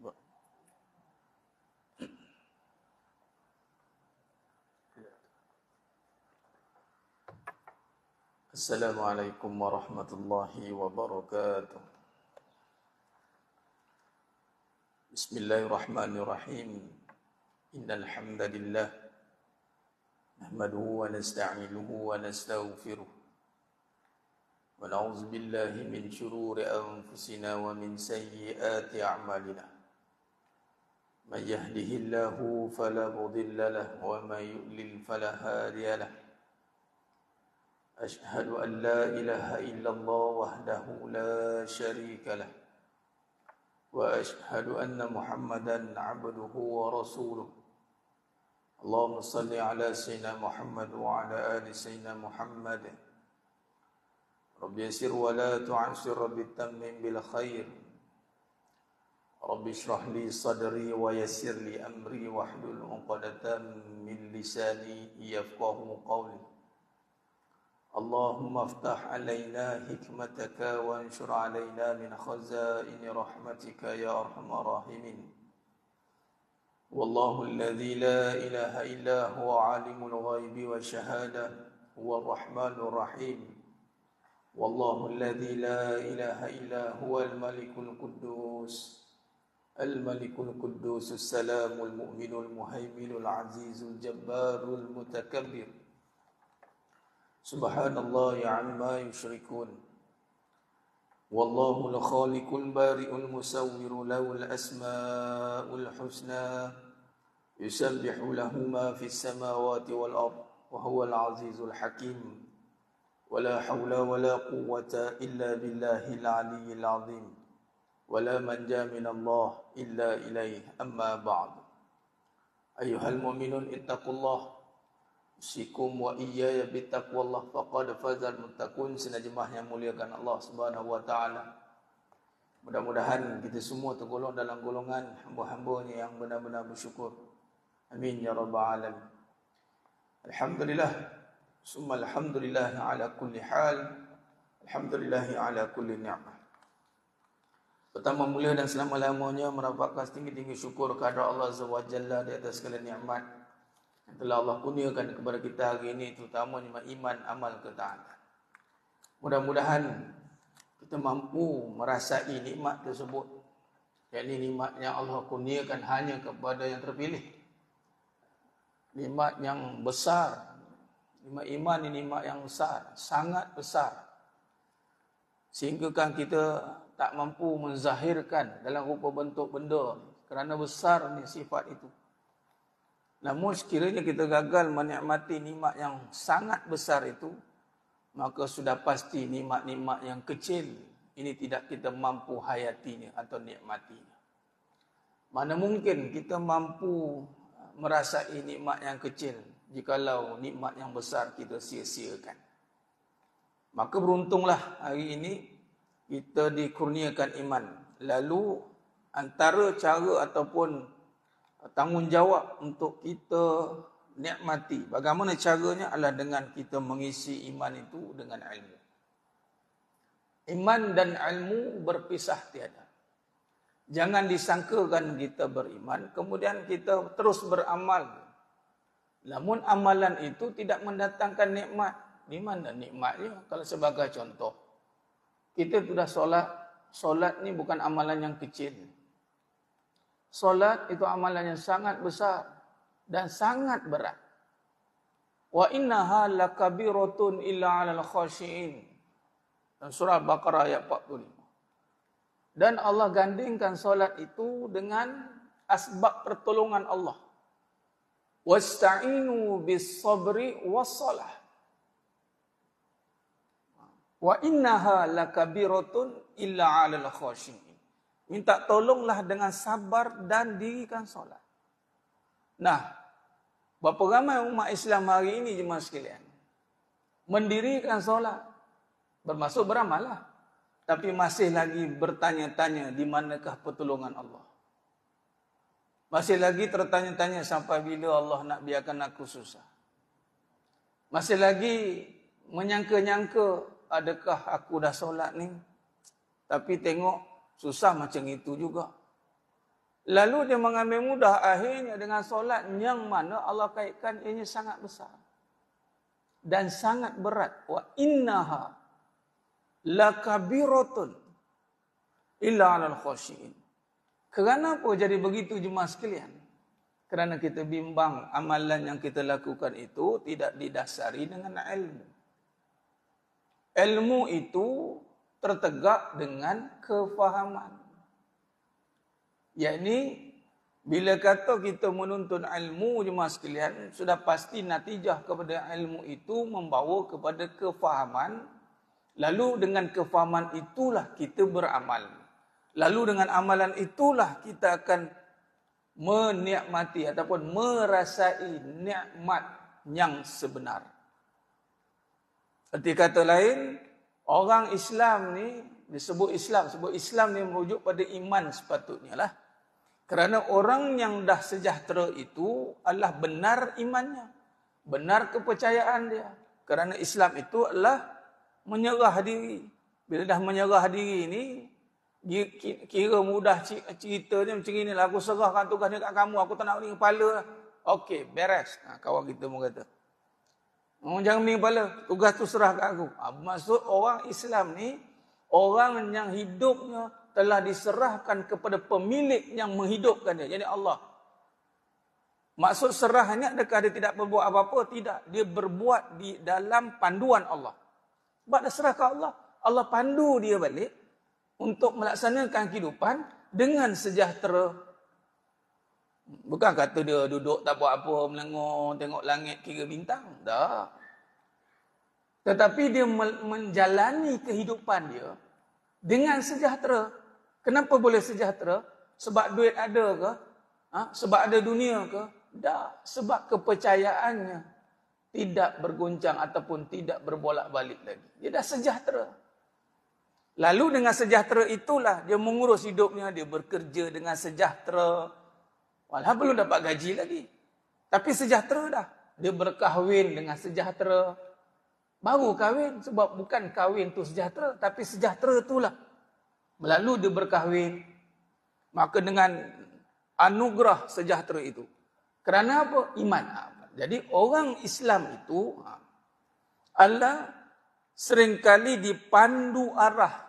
الإصبع السلام عليكم ورحمة الله وبركاته بسم الله الرحمن الرحيم إن الحمد لله نحمده ونستعينه ونستغفره ونعوذ بالله من شرور أنفسنا ومن سيئات أعمالنا من يهده الله فلا مضل له ومن يؤلل فلا هادي له أشهد أن لا إله إلا الله وحده لا شريك له وأشهد أن محمدا عبده ورسوله اللهم صل على سيدنا محمد وعلى آل سيدنا محمد رب يسر ولا تعسر رب التمم بالخير رب اشرح لي صدري ويسر لي أمري واحلل عقدة من لساني يفقه قولي اللهم افتح علينا حكمتك وانشر علينا من خزائن رحمتك يا أرحم الراحمين والله الذي لا إله إلا هو عالم الغيب والشهادة هو الرحمن الرحيم والله الذي لا إله إلا هو الملك القدوس الملك القدوس السلام المؤمن المهيمن العزيز الجبار المتكبر سبحان الله عما يشركون والله الخالق البارئ المصور له الاسماء الحسنى يسبح له ما في السماوات والارض وهو العزيز الحكيم ولا حول ولا قوه الا بالله العلي العظيم ولا منجا من الله إلا إليه أما بعد أيها المؤمنون اتقوا الله Sikum wa iya ya bittaqwa Allah faqad fazal muttaqun senajmah yang muliakan Allah Subhanahu wa taala. Mudah-mudahan kita semua tergolong dalam golongan hamba-hambanya yang benar-benar bersyukur. Amin ya rabbal alamin. Alhamdulillah. Summa alhamdulillah ala kulli hal. Alhamdulillah ala kulli ni'mah. Pertama mulia dan selama-lamanya merapatkan setinggi-tinggi syukur kepada Allah SWT di atas segala nikmat yang telah Allah kurniakan kepada kita hari ini terutama terutamanya iman, amal, ketaatan. Mudah-mudahan kita mampu merasai nikmat tersebut. Yang ini nikmat yang Allah kurniakan hanya kepada yang terpilih. Nikmat yang besar. Nikmat iman ini nikmat yang besar. Sangat besar. Sehingga kan kita tak mampu menzahirkan dalam rupa bentuk benda kerana besar ni sifat itu. Namun sekiranya kita gagal menikmati nikmat yang sangat besar itu, maka sudah pasti nikmat-nikmat yang kecil ini tidak kita mampu hayatinya atau nikmatinya. Mana mungkin kita mampu merasai nikmat yang kecil jikalau nikmat yang besar kita sia-siakan. Maka beruntunglah hari ini kita dikurniakan iman. Lalu antara cara ataupun tanggungjawab untuk kita nikmati. Bagaimana caranya adalah dengan kita mengisi iman itu dengan ilmu. Iman dan ilmu berpisah tiada. Jangan disangkakan kita beriman, kemudian kita terus beramal. Namun amalan itu tidak mendatangkan nikmat. Di mana nikmatnya? Kalau sebagai contoh, kita sudah solat, solat ni bukan amalan yang kecil. Solat itu amalan yang sangat besar dan sangat berat. Wa inna halakabi rotun illa 'alal khashiin. Dan surah Bakara baqarah ayat 45. Dan Allah gandingkan solat itu dengan asbab pertolongan Allah. Wasta'inu bi sabri was salah wa innaha lakabiratun illa 'alal khashiin. Minta tolonglah dengan sabar dan dirikan solat. Nah, berapa ramai umat Islam hari ini jemaah sekalian? Mendirikan solat bermaksud beramalah, tapi masih lagi bertanya-tanya di manakah pertolongan Allah. Masih lagi tertanya-tanya sampai bila Allah nak biarkan aku susah. Masih lagi menyangka-nyangka adakah aku dah solat ni? Tapi tengok, susah macam itu juga. Lalu dia mengambil mudah akhirnya dengan solat yang mana Allah kaitkan ini sangat besar. Dan sangat berat. Wa innaha lakabiratun illa alal khusyi'in. Kenapa jadi begitu jemaah sekalian? Kerana kita bimbang amalan yang kita lakukan itu tidak didasari dengan ilmu. Ilmu itu tertegak dengan kefahaman. Yakni bila kata kita menuntun ilmu jemaah sekalian, sudah pasti natijah kepada ilmu itu membawa kepada kefahaman. Lalu dengan kefahaman itulah kita beramal. Lalu dengan amalan itulah kita akan menikmati ataupun merasai nikmat yang sebenar. Erti kata lain, orang Islam ni disebut Islam. Sebut Islam ni merujuk pada iman sepatutnya lah. Kerana orang yang dah sejahtera itu adalah benar imannya. Benar kepercayaan dia. Kerana Islam itu adalah menyerah diri. Bila dah menyerah diri ni, kira mudah ceritanya macam inilah. Aku serahkan tugas ni kat kamu. Aku tak nak ni kepala. Lah. Okey, beres. Ha, kawan kita pun kata. Oh, jangan bingung kepala. Tugas tu serah kat aku. Ha, maksud orang Islam ni, orang yang hidupnya telah diserahkan kepada pemilik yang menghidupkan dia. Jadi Allah. Maksud serahnya adakah dia tidak berbuat apa-apa? Tidak. Dia berbuat di dalam panduan Allah. Sebab dia serah ke Allah. Allah pandu dia balik untuk melaksanakan kehidupan dengan sejahtera, Bukan kata dia duduk tak buat apa, melengur, tengok langit, kira bintang. Tak. Tetapi dia menjalani kehidupan dia dengan sejahtera. Kenapa boleh sejahtera? Sebab duit ada ke? Ha? Sebab ada dunia ke? Tak. Sebab kepercayaannya tidak berguncang ataupun tidak berbolak-balik lagi. Dia dah sejahtera. Lalu dengan sejahtera itulah dia mengurus hidupnya, dia bekerja dengan sejahtera. Walaupun belum dapat gaji lagi. Tapi sejahtera dah. Dia berkahwin dengan sejahtera. Baru kahwin sebab bukan kahwin tu sejahtera. Tapi sejahtera itulah. Melalu dia berkahwin. Maka dengan anugerah sejahtera itu. Kerana apa? Iman. Ha, jadi orang Islam itu ha, Allah seringkali dipandu arah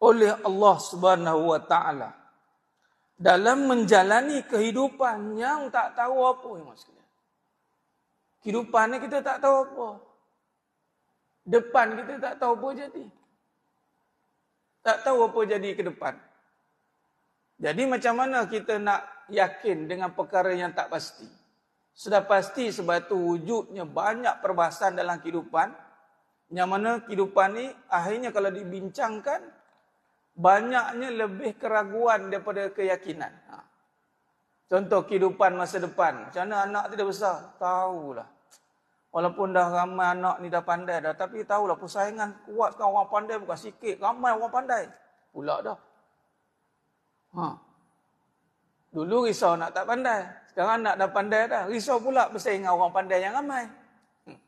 oleh Allah Subhanahu wa taala dalam menjalani kehidupan yang tak tahu apa yang maksudnya. Kehidupan ni kita tak tahu apa. Depan kita tak tahu apa jadi. Tak tahu apa jadi ke depan. Jadi macam mana kita nak yakin dengan perkara yang tak pasti. Sudah pasti sebab itu wujudnya banyak perbahasan dalam kehidupan. Yang mana kehidupan ni akhirnya kalau dibincangkan banyaknya lebih keraguan daripada keyakinan. Ha. Contoh kehidupan masa depan. Macam mana anak tu dah besar? lah. Walaupun dah ramai anak ni dah pandai dah. Tapi tahulah persaingan kuat kan orang pandai bukan sikit. Ramai orang pandai. Pula dah. Ha. Dulu risau nak tak pandai. Sekarang anak dah pandai dah. Risau pula bersaing dengan orang pandai yang ramai. Hmm.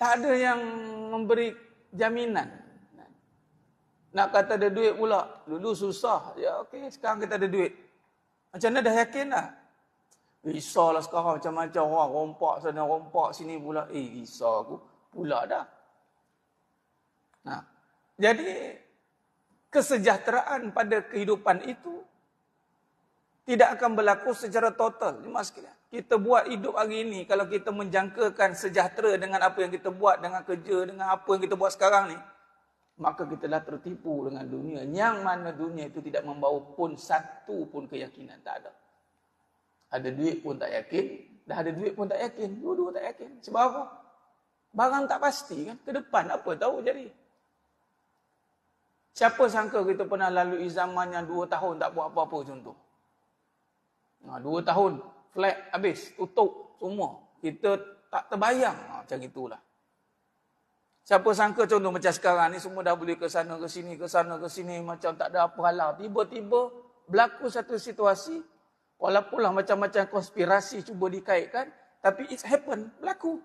Tak ada yang memberi jaminan. Nak kata ada duit pula. Dulu susah. Ya, okey. Sekarang kita ada duit. Macam mana dah yakin dah? lah sekarang macam-macam wah rompak sana, rompak sini pula. Eh, risau aku pula dah. Nah, jadi, kesejahteraan pada kehidupan itu tidak akan berlaku secara total. Cuma sekalian. Kita buat hidup hari ini, kalau kita menjangkakan sejahtera dengan apa yang kita buat, dengan kerja, dengan apa yang kita buat sekarang ni, maka kita telah tertipu dengan dunia yang mana dunia itu tidak membawa pun satu pun keyakinan tak ada ada duit pun tak yakin dah ada duit pun tak yakin dua-dua tak yakin sebab apa barang tak pasti kan ke depan apa tahu jadi siapa sangka kita pernah lalu zaman yang dua tahun tak buat apa-apa contoh nah, ha, dua tahun flat habis tutup semua kita tak terbayang ha, macam itulah Siapa sangka contoh macam sekarang ni semua dah boleh ke sana ke sini ke sana ke sini macam tak ada apa halah. Tiba-tiba berlaku satu situasi walaupun lah macam-macam konspirasi cuba dikaitkan tapi it's happen berlaku.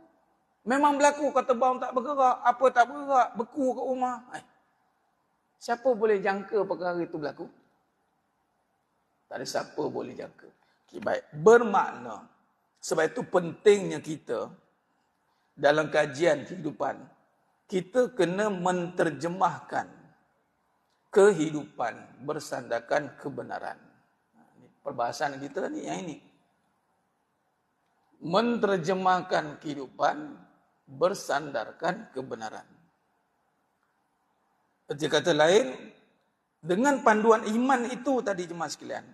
Memang berlaku kata bau tak bergerak, apa tak bergerak, beku ke rumah. Eh. Siapa boleh jangka perkara itu berlaku? Tak ada siapa boleh jangka. Okay, baik. Bermakna sebab itu pentingnya kita dalam kajian kehidupan kita kena menterjemahkan kehidupan bersandarkan kebenaran. Perbahasan kita ni yang ini. Menterjemahkan kehidupan bersandarkan kebenaran. Erti kata lain, dengan panduan iman itu tadi jemaah sekalian,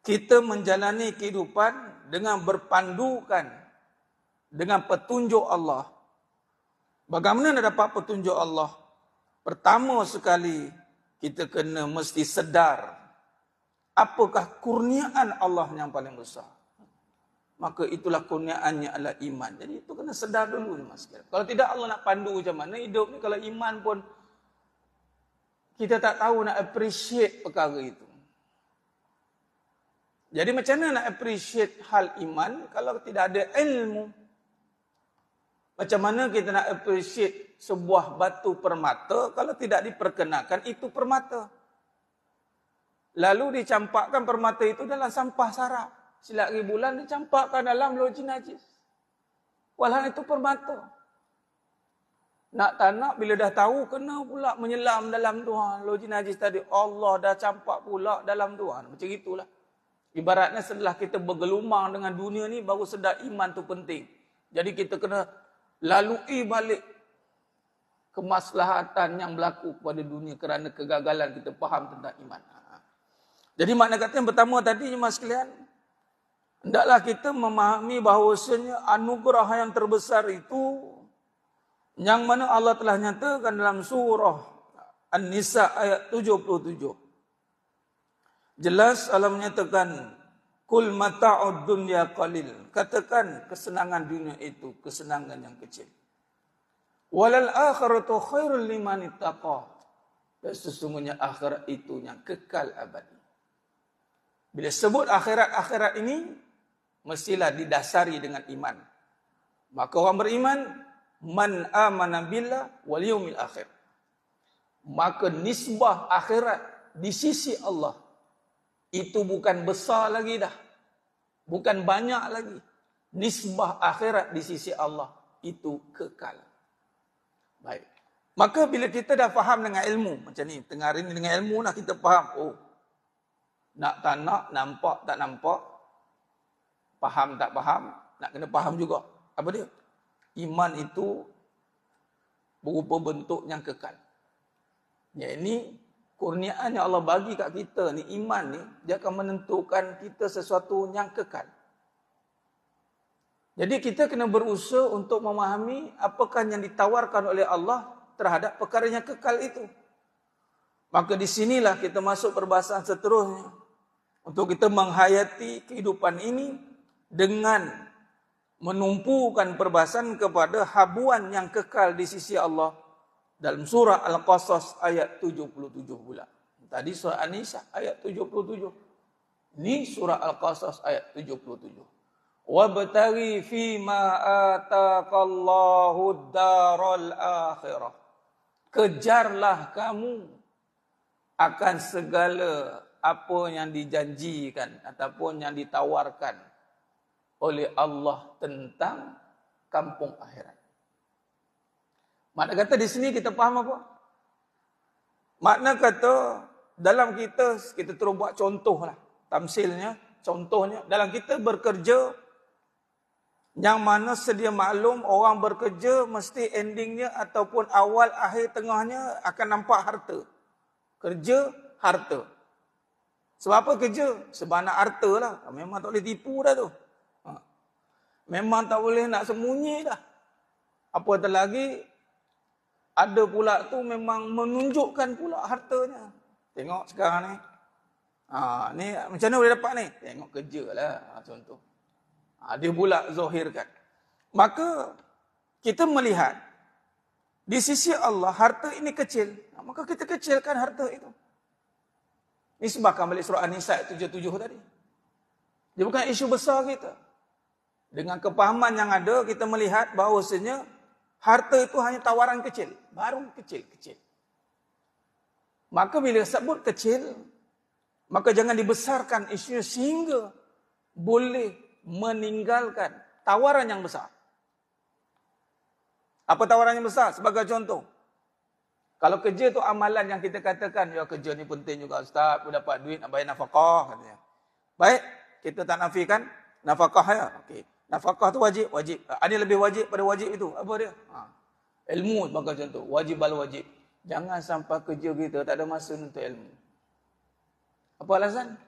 kita menjalani kehidupan dengan berpandukan dengan petunjuk Allah Bagaimana nak dapat petunjuk Allah? Pertama sekali, kita kena mesti sedar apakah kurniaan Allah yang paling besar. Maka itulah kurniaannya adalah iman. Jadi itu kena sedar dulu. Mas. Kalau tidak Allah nak pandu macam mana hidup ni, kalau iman pun kita tak tahu nak appreciate perkara itu. Jadi macam mana nak appreciate hal iman kalau tidak ada ilmu? Macam mana kita nak appreciate sebuah batu permata kalau tidak diperkenakan itu permata. Lalu dicampakkan permata itu dalam sampah sarap. Silap ribu bulan dicampakkan dalam loji najis. Walau itu permata. Nak tak nak bila dah tahu kena pula menyelam dalam tu. Loji najis tadi Allah dah campak pula dalam tu. Macam itulah. Ibaratnya setelah kita bergelumang dengan dunia ni baru sedar iman tu penting. Jadi kita kena lalui balik kemaslahatan yang berlaku kepada dunia kerana kegagalan kita faham tentang iman. Ha, ha. Jadi makna kata yang pertama tadi ni mas kalian, hendaklah kita memahami bahawasanya anugerah yang terbesar itu yang mana Allah telah nyatakan dalam surah An-Nisa ayat 77. Jelas Allah menyatakan Kul mata'ud dunya qalil. Katakan kesenangan dunia itu kesenangan yang kecil. Walal akhiratu khairul liman ittaqa. Dan sesungguhnya akhirat itu yang kekal abadi. Bila sebut akhirat-akhirat ini, mestilah didasari dengan iman. Maka orang beriman, man amana billah wal yawmil akhir. Maka nisbah akhirat di sisi Allah itu bukan besar lagi dah. Bukan banyak lagi. Nisbah akhirat di sisi Allah itu kekal. Baik. Maka bila kita dah faham dengan ilmu macam ni, tengah hari ni dengan ilmu lah kita faham. Oh. Nak tak nak, nampak tak nampak. Faham tak faham, nak kena faham juga. Apa dia? Iman itu berupa bentuk yang kekal. Yang ini kurniaan yang Allah bagi kat kita ni, iman ni, dia akan menentukan kita sesuatu yang kekal. Jadi kita kena berusaha untuk memahami apakah yang ditawarkan oleh Allah terhadap perkara yang kekal itu. Maka di sinilah kita masuk perbahasan seterusnya. Untuk kita menghayati kehidupan ini dengan menumpukan perbahasan kepada habuan yang kekal di sisi Allah dalam surah Al-Qasas ayat 77 pula. Tadi surah An-Nisa ayat 77. Ini surah Al-Qasas ayat 77. Wabtari fi ma ataqallahu daral akhirah. Kejarlah kamu akan segala apa yang dijanjikan ataupun yang ditawarkan oleh Allah tentang kampung akhirat. Makna kata di sini kita faham apa? Makna kata dalam kita, kita terus buat contoh lah. Tamsilnya, contohnya. Dalam kita bekerja, yang mana sedia maklum orang bekerja mesti endingnya ataupun awal akhir tengahnya akan nampak harta. Kerja, harta. Sebab apa kerja? Sebab nak harta lah. Memang tak boleh tipu dah tu. Ha. Memang tak boleh nak sembunyi dah. Apa lagi ada pula tu memang menunjukkan pula hartanya. Tengok sekarang ni. Ha, ni macam mana boleh dapat ni? Tengok kerja lah ha, contoh. Ha, dia pula zahirkan. Maka kita melihat di sisi Allah harta ini kecil. Ha, maka kita kecilkan harta itu. Ini sebabkan balik surah An-Nisa 77 tadi. Dia bukan isu besar kita. Dengan kepahaman yang ada, kita melihat bahawasanya Harta itu hanya tawaran kecil. Baru kecil-kecil. Maka bila sebut kecil, maka jangan dibesarkan isunya sehingga boleh meninggalkan tawaran yang besar. Apa tawaran yang besar? Sebagai contoh, kalau kerja itu amalan yang kita katakan, ya kerja ni penting juga Ustaz, pun dapat duit nak bayar nafkah katanya. Baik, kita tak nafikan nafkah ya. Okey. Nafkah tu wajib, wajib. Ah, ada lebih wajib pada wajib itu. Apa dia? Ha. Ilmu sebagai contoh, Wajib bal wajib. Jangan sampai kerja kita tak ada masa untuk ilmu. Apa alasan?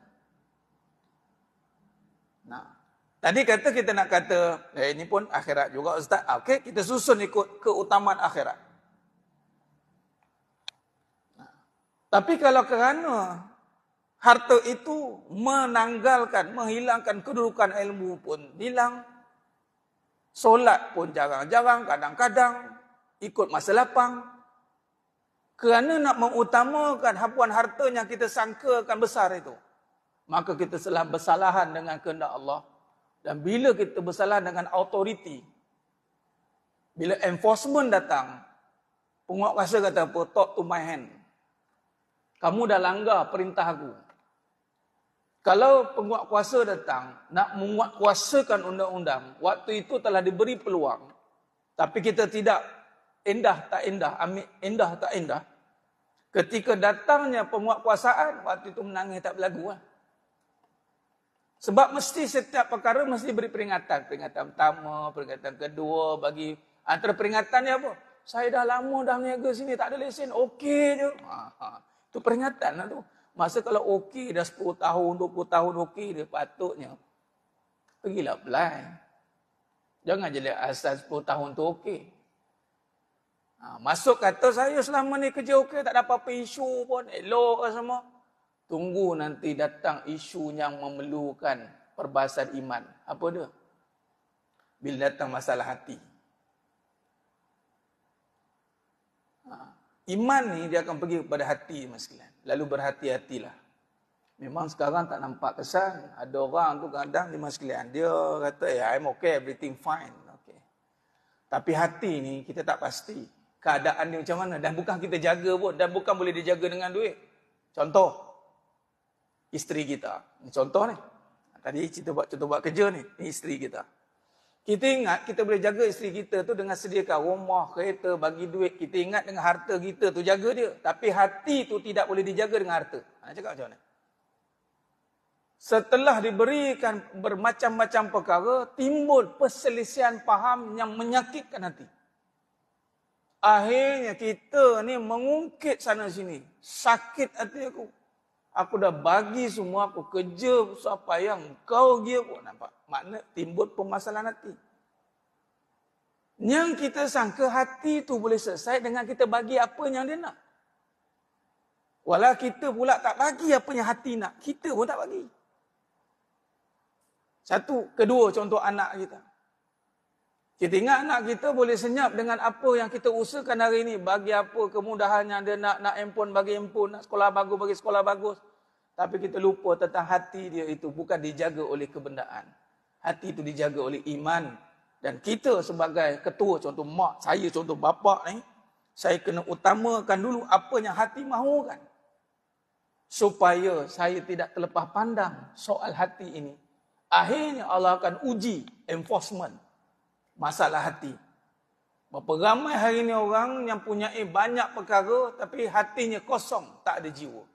Nah. Tadi kata kita nak kata, eh, ini pun akhirat juga Ustaz. Ah, okey, kita susun ikut keutamaan akhirat. Tapi kalau kerana harta itu menanggalkan, menghilangkan kedudukan ilmu pun hilang, Solat pun jarang-jarang, kadang-kadang ikut masa lapang. Kerana nak mengutamakan hapuan harta yang kita sangka akan besar itu. Maka kita telah bersalahan dengan kehendak Allah. Dan bila kita bersalahan dengan authority, bila enforcement datang, penguat kuasa kata apa? Talk to my hand. Kamu dah langgar perintah aku. Kalau penguat kuasa datang nak menguat kuasakan undang-undang, waktu itu telah diberi peluang. Tapi kita tidak indah tak indah, ambil indah tak indah. Ketika datangnya penguat kuasaan, waktu itu menangis tak berlagu. Lah. Sebab mesti setiap perkara mesti beri peringatan. Peringatan pertama, peringatan kedua, bagi ah, antara peringatan dia apa? Saya dah lama dah niaga sini, tak ada lesen. Okey je. Ha, ha. Itu peringatan lah tu. Masa kalau okey dah 10 tahun, 20 tahun okey dia patutnya. Pergilah apply. Jangan jadi asal 10 tahun tu okey. Ha, masuk kata saya selama ni kerja okey, tak ada apa-apa isu pun, elok semua. Tunggu nanti datang isu yang memerlukan perbahasan iman. Apa dia? Bila datang masalah hati. Ha, iman ni dia akan pergi kepada hati masalah lalu berhati-hatilah. Memang hmm. sekarang tak nampak kesan. Ada orang tu kadang lima sekalian. Dia kata, ya, yeah, I'm okay, everything fine. Okay. Tapi hati ni kita tak pasti. Keadaan dia macam mana. Dan bukan kita jaga pun. Dan bukan boleh dijaga dengan duit. Contoh. Isteri kita. contoh ni. Tadi cerita buat, contoh buat kerja ni. Ini isteri kita. Kita ingat kita boleh jaga isteri kita tu dengan sediakan rumah, kereta, bagi duit. Kita ingat dengan harta kita tu jaga dia. Tapi hati tu tidak boleh dijaga dengan harta. Nak ha, cakap macam mana? Setelah diberikan bermacam-macam perkara, timbul perselisihan faham yang menyakitkan hati. Akhirnya kita ni mengungkit sana sini. Sakit hati aku. Aku dah bagi semua aku kerja siapa yang kau dia pun nampak. Makna timbul permasalahan hati. Yang kita sangka hati tu boleh selesai dengan kita bagi apa yang dia nak. Walau kita pula tak bagi apa yang hati nak. Kita pun tak bagi. Satu, kedua contoh anak kita. Kita ingat anak kita boleh senyap dengan apa yang kita usahakan hari ini. Bagi apa kemudahan yang dia nak. Nak handphone, bagi handphone. Nak sekolah bagus, bagi sekolah bagus. Tapi kita lupa tentang hati dia itu bukan dijaga oleh kebendaan. Hati itu dijaga oleh iman. Dan kita sebagai ketua, contoh mak, saya contoh bapak ni, saya kena utamakan dulu apa yang hati mahukan. Supaya saya tidak terlepas pandang soal hati ini. Akhirnya Allah akan uji enforcement masalah hati. Berapa ramai hari ini orang yang punya banyak perkara tapi hatinya kosong, tak ada jiwa.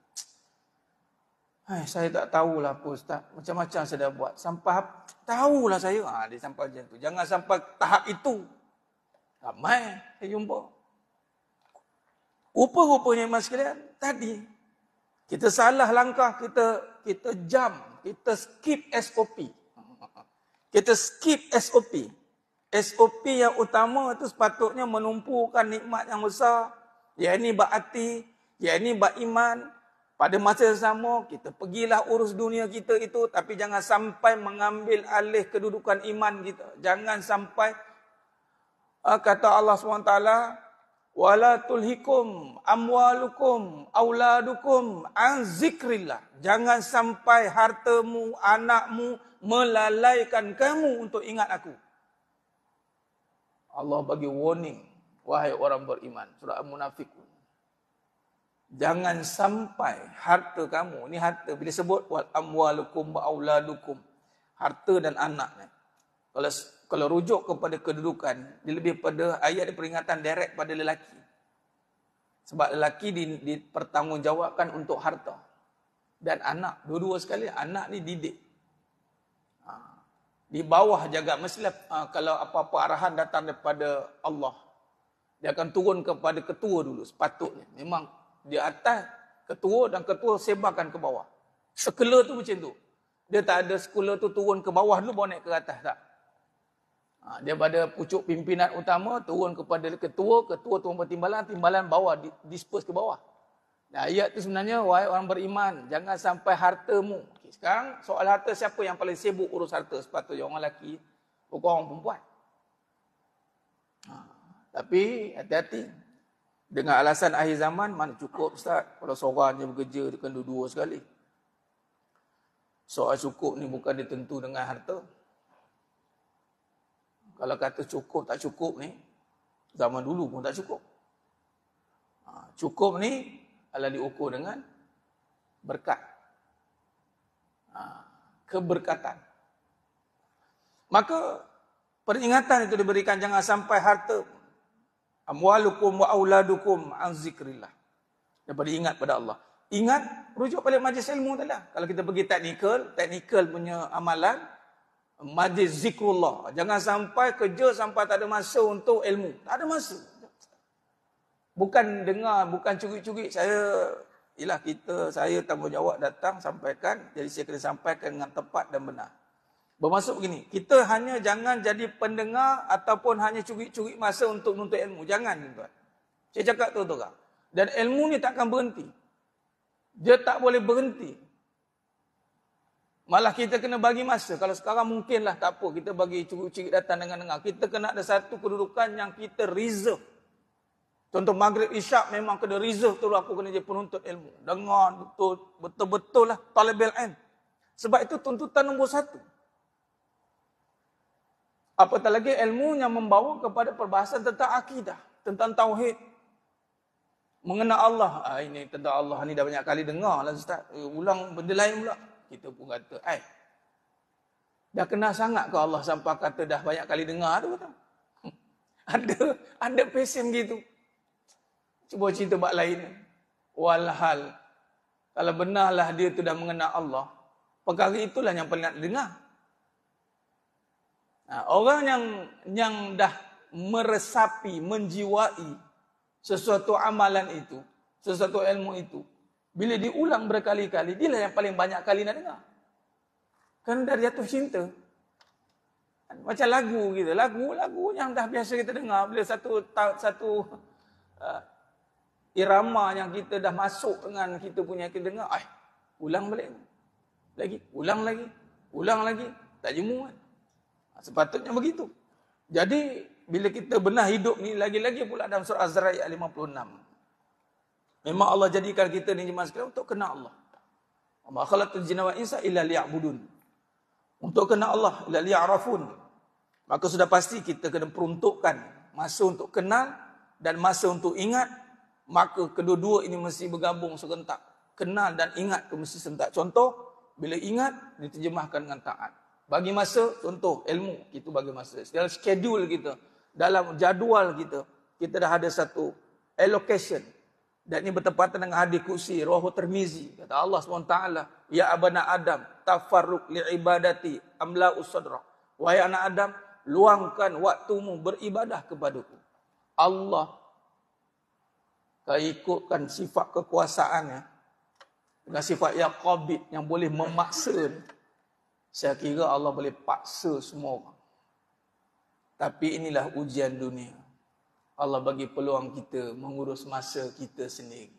Hai, eh, saya tak tahulah apa Ustaz. Macam-macam saya dah buat. Sampai tahulah saya. Ha, dia sampai macam tu. Jangan sampai tahap itu. Ramai saya jumpa. Rupa-rupanya mas sekalian. Tadi. Kita salah langkah. Kita kita jump. Kita skip SOP. Kita skip SOP. SOP yang utama itu sepatutnya menumpukan nikmat yang besar. Yang ini berarti. Yang ini beriman. Pada masa yang sama, kita pergilah urus dunia kita itu. Tapi jangan sampai mengambil alih kedudukan iman kita. Jangan sampai ah, kata Allah SWT, wala tulhikum amwalukum auladukum an zikrillah jangan sampai hartamu anakmu melalaikan kamu untuk ingat aku Allah bagi warning wahai orang beriman surah al-munafiqun Jangan sampai harta kamu, ni harta bila sebut wal amwalukum wa auladukum. Harta dan anak ni. Kalau kalau rujuk kepada kedudukan, dia lebih pada ayat peringatan direct pada lelaki. Sebab lelaki dipertanggungjawabkan untuk harta. Dan anak, dua-dua sekali anak ni didik. Ha. Di bawah jaga mestilah ha, kalau apa-apa arahan datang daripada Allah. Dia akan turun kepada ketua dulu sepatutnya. Memang di atas ketua dan ketua sebarkan ke bawah. Sekolah tu macam tu. Dia tak ada sekolah tu turun ke bawah dulu baru naik ke atas tak. Ha, dia pada pucuk pimpinan utama turun kepada ketua, ketua turun ke timbalan, timbalan bawah di, disperse ke bawah. Nah, ayat tu sebenarnya wahai orang beriman, jangan sampai hartamu. Okay, sekarang soal harta siapa yang paling sibuk urus harta sepatutnya orang lelaki, bukan orang perempuan. Ha, tapi hati-hati, dengan alasan akhir zaman, mana cukup Ustaz? Kalau seorang je bekerja, dia kena dua sekali. Soal cukup ni bukan ditentu dengan harta. Kalau kata cukup tak cukup ni, zaman dulu pun tak cukup. Ha, cukup ni adalah diukur dengan berkat. Ha, keberkatan. Maka peringatan itu diberikan jangan sampai harta amwalukum wa auladukum an zikrillah. Daripada ingat pada Allah. Ingat, rujuk pada majlis ilmu tadi lah. Kalau kita pergi teknikal, teknikal punya amalan, majlis zikrullah. Jangan sampai kerja sampai tak ada masa untuk ilmu. Tak ada masa. Bukan dengar, bukan curi-curi. Saya, ialah kita, saya tanggungjawab datang, sampaikan. Jadi saya kena sampaikan dengan tepat dan benar. Bermaksud begini, kita hanya jangan jadi pendengar ataupun hanya curi-curi masa untuk menuntut ilmu. Jangan, tuan Saya cakap tu, tuan Dan ilmu ni tak akan berhenti. Dia tak boleh berhenti. Malah kita kena bagi masa. Kalau sekarang mungkinlah tak apa. Kita bagi curi-curi datang dengan dengar. Kita kena ada satu kedudukan yang kita reserve. Contoh Maghrib Isyak memang kena reserve tu. Lah aku kena jadi penuntut ilmu. Dengar betul-betul lah. Talibil ilm. Sebab itu tuntutan nombor satu. Apatah lagi ilmu yang membawa kepada perbahasan tentang akidah, tentang tauhid. mengenai Allah. Ah, ini tentang Allah ni dah banyak kali dengar lah Ustaz. Eh, ulang benda lain pula. Kita pun kata, eh. Dah kena sangat ke Allah sampai kata dah banyak kali dengar tu. Kata. Hmm. ada, ada pesen gitu. Cuba cerita bak lain. Walhal. Kalau benarlah dia tu dah mengenal Allah. Perkara itulah yang pernah dengar orang yang yang dah meresapi, menjiwai sesuatu amalan itu, sesuatu ilmu itu, bila diulang berkali-kali, dia lah yang paling banyak kali nak dengar. Kan dah jatuh cinta. Macam lagu gitu, lagu-lagu yang dah biasa kita dengar, bila satu satu uh, irama yang kita dah masuk dengan kita punya kita dengar, ulang balik. Lagi, ulang lagi, ulang lagi, tak jemu kan. Sepatutnya begitu. Jadi bila kita benar hidup ni lagi-lagi pula dalam surah Az-Zariyat ayat 56. Memang Allah jadikan kita ni jemaah sekalian untuk kenal Allah. Ma khalaqtul jinna wal insa illa liya'budun. Untuk kenal Allah illa liya'rafun. Maka sudah pasti kita kena peruntukkan masa untuk kenal dan masa untuk ingat. Maka kedua-dua ini mesti bergabung serentak. Kenal dan ingat itu mesti serentak. Contoh, bila ingat diterjemahkan dengan taat. Bagi masa, contoh ilmu, itu bagi masa. Dalam schedule kita, dalam jadual kita, kita dah ada satu allocation. Dan ini bertepatan dengan hadis kursi, rohu termizi. Kata Allah SWT, Ya abana Adam, tafarruq li'ibadati amla usadra. Wahai anak Adam, luangkan waktumu beribadah kepadaku. Allah ikutkan sifat kekuasaannya dengan sifat yang qabid yang boleh memaksa ni. Saya kira Allah boleh paksa semua orang. Tapi inilah ujian dunia. Allah bagi peluang kita mengurus masa kita sendiri.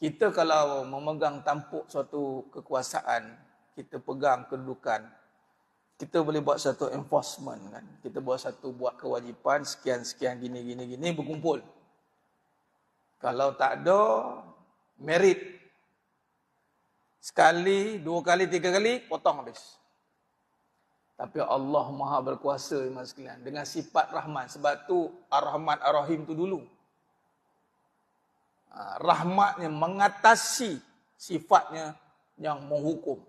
Kita kalau memegang tampuk suatu kekuasaan, kita pegang kedudukan, kita boleh buat satu enforcement kan. Kita buat satu buat kewajipan sekian-sekian gini-gini-gini berkumpul. Kalau tak ada merit Sekali, dua kali, tiga kali, potong habis. Tapi Allah Maha Berkuasa, Imam sekalian. Dengan sifat rahmat. Sebab tu Ar-Rahman Ar-Rahim tu dulu. Ha, rahmatnya mengatasi sifatnya yang menghukum.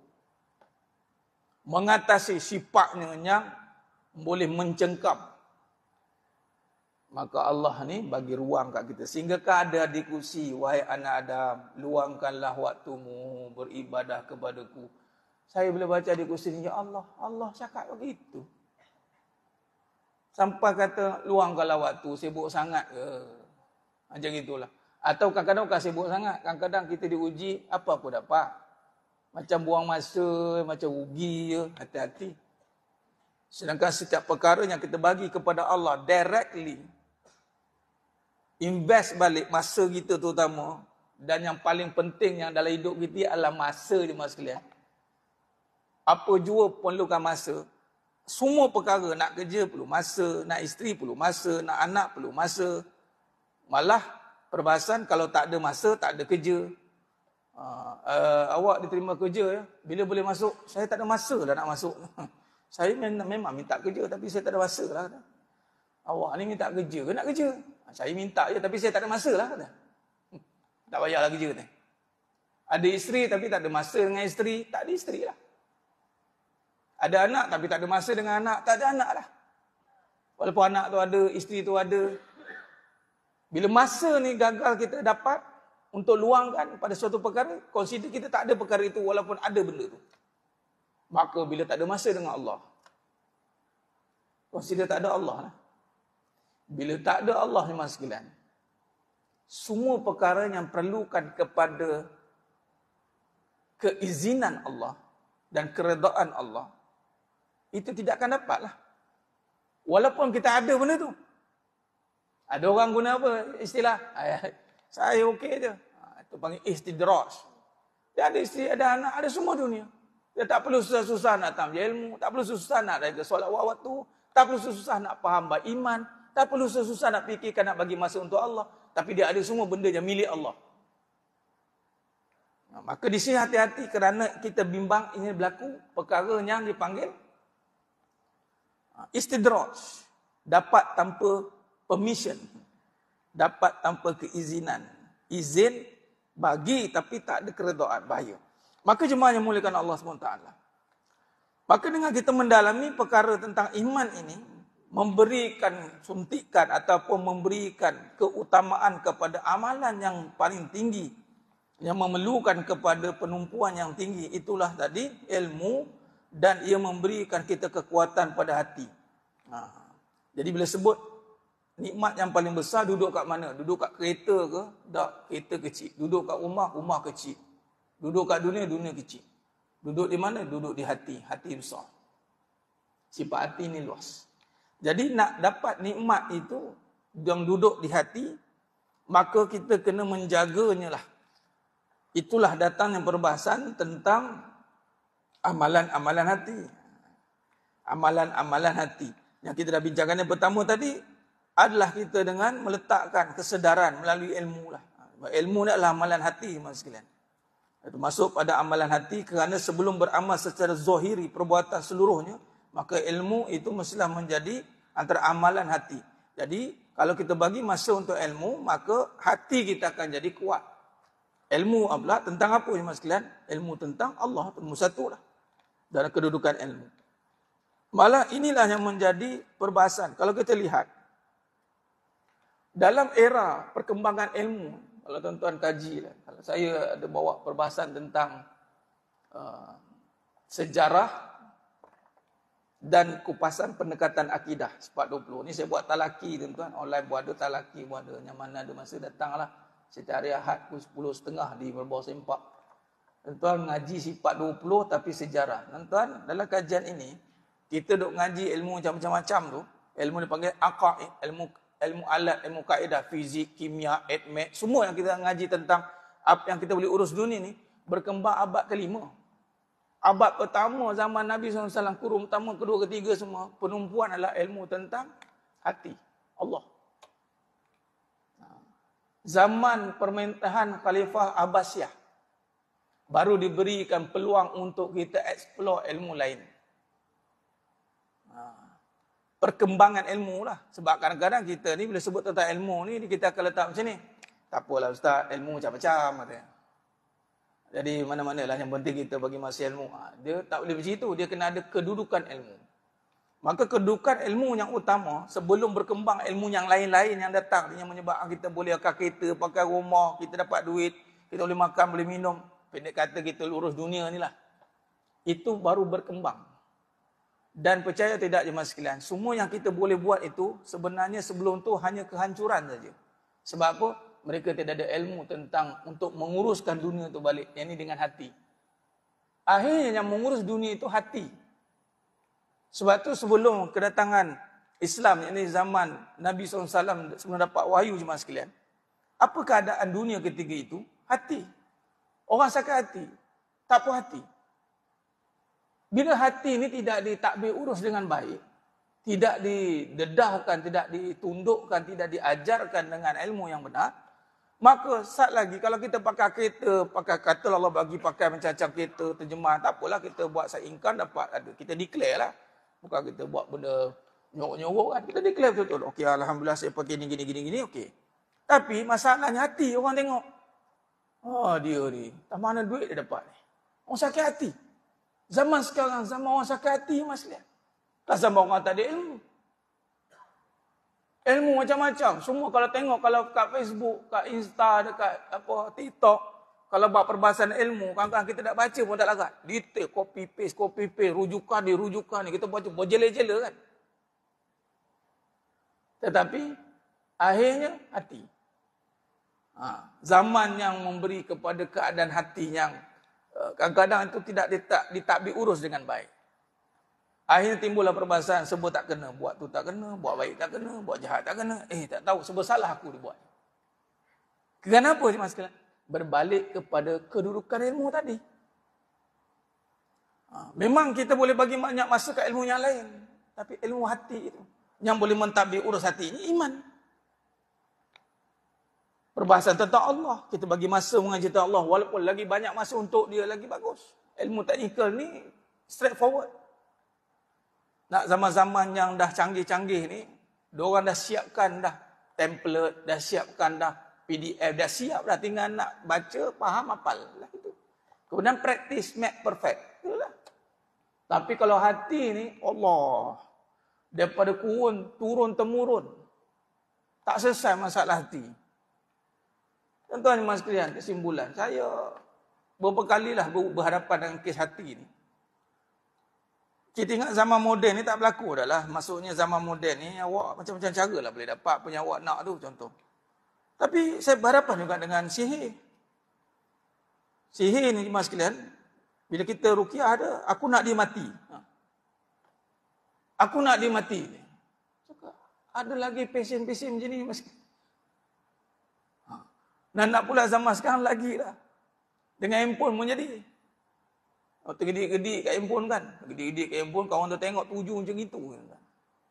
Mengatasi sifatnya yang boleh mencengkam. Maka Allah ni bagi ruang kat kita. Sehingga kada di kursi. Wahai anak Adam. Luangkanlah waktumu beribadah kepadaku. Saya boleh baca di kursi ni. Ya Allah. Allah cakap begitu. Sampai kata luangkanlah waktu. Sibuk sangat ke? Macam itulah. Atau kadang-kadang bukan sibuk sangat. Kadang-kadang kita diuji. Apa aku dapat? Macam buang masa. Macam ugi ya, Hati-hati. Sedangkan setiap perkara yang kita bagi kepada Allah directly, invest balik masa kita terutama dan yang paling penting yang dalam hidup kita adalah masa di masa sekalian. Apa jua perlukan masa. Semua perkara nak kerja perlu masa, nak isteri perlu masa, nak anak perlu masa. Malah perbahasan kalau tak ada masa, tak ada kerja. Uh, uh, awak diterima kerja ya. Bila boleh masuk? Saya tak ada masa lah nak masuk. saya memang, memang minta kerja tapi saya tak ada masa lah. Awak ni minta kerja ke nak kerja? Ah, saya minta je tapi saya tak ada masa lah. Hmm, tak payah lagi je. Ada isteri tapi tak ada masa dengan isteri. Tak ada isteri lah. Ada anak tapi tak ada masa dengan anak. Tak ada anak lah. Walaupun anak tu ada, isteri tu ada. Bila masa ni gagal kita dapat untuk luangkan pada suatu perkara, consider kita tak ada perkara itu walaupun ada benda tu. Maka bila tak ada masa dengan Allah, consider tak ada Allah lah. Bila tak ada Allah ni mas sekalian. Semua perkara yang perlukan kepada keizinan Allah dan keredaan Allah. Itu tidak akan dapat lah. Walaupun kita ada benda tu. Ada orang guna apa istilah? saya okey je. Ha, itu panggil istidraj. Dia ada isteri, ada anak, ada semua dunia. Dia tak perlu susah-susah nak tamjil ilmu. Tak perlu susah nak jaga solat wawat tu. Tak perlu susah-susah nak faham bahawa iman. Tak perlu susah-susah nak fikirkan nak bagi masa untuk Allah. Tapi dia ada semua benda yang milik Allah. Maka di sini hati-hati kerana kita bimbang ini berlaku perkara yang dipanggil ah, istidraj. Dapat tanpa permission. Dapat tanpa keizinan. Izin bagi tapi tak ada keredoan bahaya. Maka jemaah yang mulakan Allah SWT. Maka dengan kita mendalami perkara tentang iman ini, memberikan suntikan ataupun memberikan keutamaan kepada amalan yang paling tinggi yang memerlukan kepada penumpuan yang tinggi itulah tadi ilmu dan ia memberikan kita kekuatan pada hati. Ha. Jadi bila sebut nikmat yang paling besar duduk kat mana? Duduk kat kereta ke? Tak, kereta kecil. Duduk kat rumah, rumah kecil. Duduk kat dunia, dunia kecil. Duduk di mana? Duduk di hati, hati besar. Sifat hati ini luas. Jadi nak dapat nikmat itu yang duduk di hati, maka kita kena menjaganya lah. Itulah datang yang perbahasan tentang amalan-amalan hati. Amalan-amalan hati. Yang kita dah bincangkan yang pertama tadi, adalah kita dengan meletakkan kesedaran melalui ilmu lah. Ilmu ni adalah amalan hati maksudnya Itu masuk pada amalan hati kerana sebelum beramal secara zohiri perbuatan seluruhnya, maka ilmu itu mestilah menjadi antara amalan hati. Jadi kalau kita bagi masa untuk ilmu, maka hati kita akan jadi kuat. Ilmu pula tentang apa ya sekalian? Ilmu tentang Allah pun satu lah. Dalam kedudukan ilmu. Malah inilah yang menjadi perbahasan. Kalau kita lihat, dalam era perkembangan ilmu, kalau tuan-tuan kaji lah, kalau saya ada bawa perbahasan tentang uh, sejarah dan kupasan pendekatan akidah sepat 20. Ni saya buat talaki tuan-tuan. Online buat ada talaki buat ada. Yang mana ada masa datanglah. Setiap hari Ahad pukul 10.30 di Merbau Sempak. Tuan-tuan ngaji sifat 20 tapi sejarah. Tuan-tuan dalam kajian ini kita duk ngaji ilmu macam-macam tu. Ilmu dipanggil akar, ilmu ilmu alat, ilmu kaedah, fizik, kimia, admet. Semua yang kita ngaji tentang apa yang kita boleh urus dunia ni berkembang abad kelima. Abad pertama zaman Nabi SAW, kurung pertama, kedua, ketiga semua, penumpuan adalah ilmu tentang hati. Allah. Zaman permintaan Khalifah Abbasiyah. Baru diberikan peluang untuk kita explore ilmu lain. Ha. Perkembangan ilmu lah. Sebab kadang-kadang kita ni bila sebut tentang ilmu ni, kita akan letak macam ni. Tak apalah Ustaz, ilmu macam-macam. Katanya. Jadi mana-mana lah yang penting kita bagi masa ilmu. Ha, dia tak boleh macam itu. Dia kena ada kedudukan ilmu. Maka kedudukan ilmu yang utama sebelum berkembang ilmu yang lain-lain yang datang. Yang menyebabkan kita boleh akar kereta, pakai rumah, kita dapat duit, kita boleh makan, boleh minum. Pendek kata kita lurus dunia ni lah. Itu baru berkembang. Dan percaya tidak je sekalian. Semua yang kita boleh buat itu sebenarnya sebelum tu hanya kehancuran saja. Sebab apa? mereka tidak ada ilmu tentang untuk menguruskan dunia itu balik. Yang ini dengan hati. Akhirnya yang mengurus dunia itu hati. Sebab itu sebelum kedatangan Islam, yang ini zaman Nabi SAW sebelum dapat wahyu cuma sekalian. Apa keadaan dunia ketiga itu? Hati. Orang sakit hati. Tak puas hati. Bila hati ini tidak ditakbir urus dengan baik, tidak didedahkan, tidak ditundukkan, tidak diajarkan dengan ilmu yang benar, Maka saat lagi kalau kita pakai kereta, pakai kata Allah bagi pakai macam-macam kereta, terjemahan, tak apalah kita buat side income dapat ada. Kita declare lah. Bukan kita buat benda nyorok-nyorok kan. Kita declare betul-betul. Okey, Alhamdulillah saya pakai ni, gini, gini, gini, okey. Tapi masalahnya hati orang tengok. Oh dia ni, tak mana duit dia dapat ni. Orang sakit hati. Zaman sekarang, zaman orang sakit hati masalah. Tak zaman orang tak ada ilmu. Ilmu macam-macam. Semua kalau tengok kalau kat Facebook, kat Insta, dekat apa TikTok, kalau buat perbahasan ilmu, kadang-kadang kita nak baca pun tak larat. Detail, copy paste, copy paste, rujukan ni, rujukan ni. Kita baca, berjela jele kan. Tetapi, akhirnya hati. Ha, zaman yang memberi kepada keadaan hati yang eh, kadang-kadang itu tidak ditak, ditakbir urus dengan baik. Akhirnya timbullah perbahasan, semua tak kena. Buat tu tak kena, buat baik tak kena, buat jahat tak kena. Eh, tak tahu, semua salah aku dibuat. Kenapa ni mas kena? Berbalik kepada kedudukan ilmu tadi. Ha, memang kita boleh bagi banyak masa ke ilmu yang lain. Tapi ilmu hati itu. Yang boleh mentadbir urus hati ini iman. Perbahasan tentang Allah. Kita bagi masa mengajar Allah. Walaupun lagi banyak masa untuk dia lagi bagus. Ilmu teknikal ni straight forward nak zaman-zaman yang dah canggih-canggih ni, diorang dah siapkan dah template, dah siapkan dah PDF, dah siap dah tinggal nak baca, faham, apal. Lah itu. Kemudian praktis, make perfect. Itulah. Tapi kalau hati ni, Allah, daripada kurun, turun temurun, tak selesai masalah hati. Tuan-tuan, mas kesimpulan. Saya berapa kalilah berhadapan dengan kes hati ni. Kita ingat zaman moden ni tak berlaku dah lah. Maksudnya zaman moden ni awak macam-macam cara lah boleh dapat punya awak nak tu contoh. Tapi saya berhadapan juga dengan sihir. Sihir ni jemaah sekalian, bila kita rukiah ada, aku nak dia mati. Ha. Aku nak dia mati. Ada lagi pesen-pesen macam ni. Mas. Ha. Dan nak pula zaman sekarang lagi lah. Dengan handphone pun jadi. Oh, tergedik-gedik kat handphone kan. Tergedik-gedik kat handphone, kawan tu tengok tuju macam itu.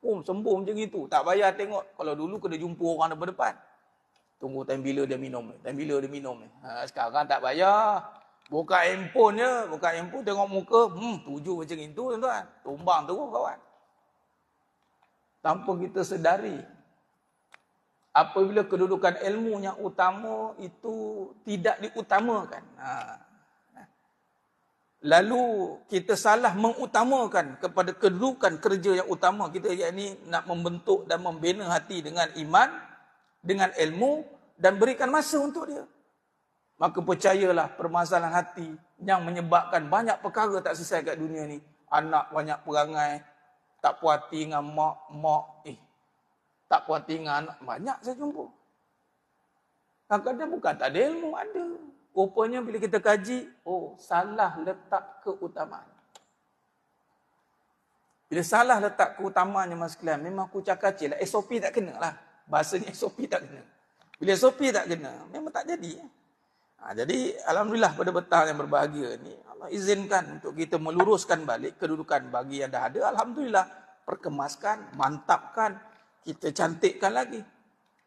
Oh, sembuh macam itu. Tak payah tengok. Kalau dulu kena jumpa orang depan depan. Tunggu time bila dia minum. Time bila dia minum. Ha, sekarang tak payah. Buka handphone je. Buka handphone, tengok muka. Hmm, tuju macam itu tuan Tumbang tu kawan. Tanpa kita sedari. Apabila kedudukan ilmu yang utama itu tidak diutamakan. Haa. Lalu kita salah mengutamakan kepada kedudukan kerja yang utama kita yakni nak membentuk dan membina hati dengan iman, dengan ilmu dan berikan masa untuk dia. Maka percayalah permasalahan hati yang menyebabkan banyak perkara tak selesai kat dunia ni. Anak banyak perangai, tak puas hati dengan mak, mak eh tak puas hati dengan anak. Banyak saya jumpa. Kadang-kadang bukan tak ada ilmu, ada. Rupanya bila kita kaji, oh salah letak keutamaan. Bila salah letak keutamaannya mas sekalian, memang aku cakap cik lah, SOP tak kena lah. Bahasanya SOP tak kena. Bila SOP tak kena, memang tak jadi. Ha, jadi Alhamdulillah pada petang yang berbahagia ni, Allah izinkan untuk kita meluruskan balik kedudukan bagi yang dah ada. Alhamdulillah, perkemaskan, mantapkan, kita cantikkan lagi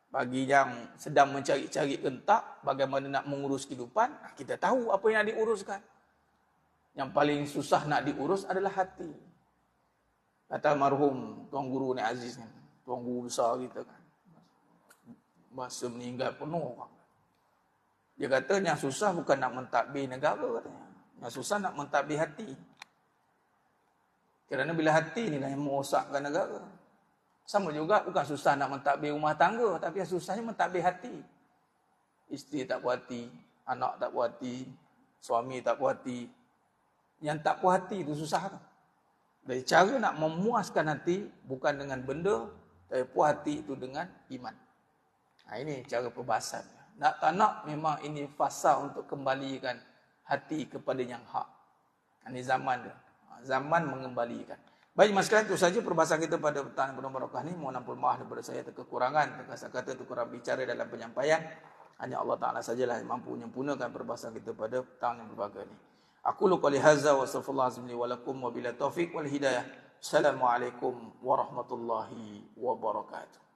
bagi yang sedang mencari-cari kentak bagaimana nak mengurus kehidupan, kita tahu apa yang diuruskan. Yang paling susah nak diurus adalah hati. Kata marhum Tuan Guru ni Aziz ni, Tuan Guru besar kita kan. Masa meninggal penuh orang. Dia kata yang susah bukan nak mentadbir negara Yang susah nak mentadbir hati. Kerana bila hati ni lah mengosakkan negara. Sama juga bukan susah nak mentadbir rumah tangga. Tapi yang susahnya mentadbir hati. Isteri tak puas hati. Anak tak puas hati. Suami tak puas hati. Yang tak puas hati itu susah. Tu. Jadi cara nak memuaskan hati bukan dengan benda. Tapi puas hati itu dengan iman. Nah, ha, ini cara perbahasan. Nak tak nak memang ini fasa untuk kembalikan hati kepada yang hak. Ini zaman dia. Ha, zaman mengembalikan. Baik, mas sekalian itu saja perbahasan kita pada petang penuh barakah ini. Mohon ampun maaf daripada saya ada kekurangan. Terkasa kata itu kurang bicara dalam penyampaian. Hanya Allah Ta'ala sajalah yang mampu menyempurnakan perbahasan kita pada petang yang berbahagia ini. Aku luka lihazza wa sallallahu azim li walakum wa bila taufiq wal hidayah. Assalamualaikum warahmatullahi wabarakatuh.